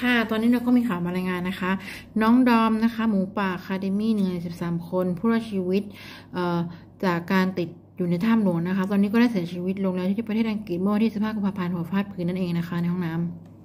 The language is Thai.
ค่ะตอนนี้เราก็มีข่าวมารายงานนะคะ น้องดอมนะคะ หมูป่าคาเดมี่หนึ่งในสิบสามคน ผู้รอดชีวิตจากการติดอยู่ในถ้ำหลวงนะคะ ตอนนี้ก็ได้เสียชีวิตลงแล้วที่ประเทศอังกฤษเมื่อวันที่15กุมภาพันธ์หัวฟาดพื้นนั่นเองนะคะในห้องน้ำ